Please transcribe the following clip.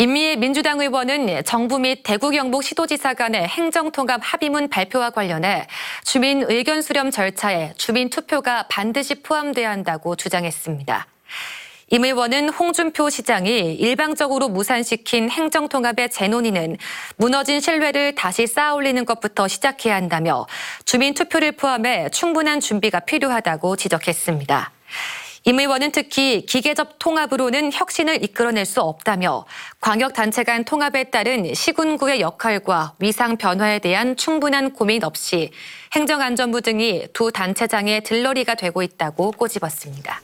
임미희 민주당 의원은 정부 및 대구 경북 시도지사 간의 행정통합 합의문 발표와 관련해 주민 의견 수렴 절차에 주민 투표가 반드시 포함돼야 한다고 주장했습니다. 임 의원은 홍준표 시장이 일방적으로 무산시킨 행정통합의 재논의는 무너진 신뢰를 다시 쌓아올리는 것부터 시작해야 한다며 주민 투표를 포함해 충분한 준비가 필요하다고 지적했습니다. 임 의원은 특히 기계적 통합으로는 혁신을 이끌어낼 수 없다며 광역단체 간 통합에 따른 시군구의 역할과 위상 변화에 대한 충분한 고민 없이 행정안전부 등이 두 단체장의 들러리가 되고 있다고 꼬집었습니다.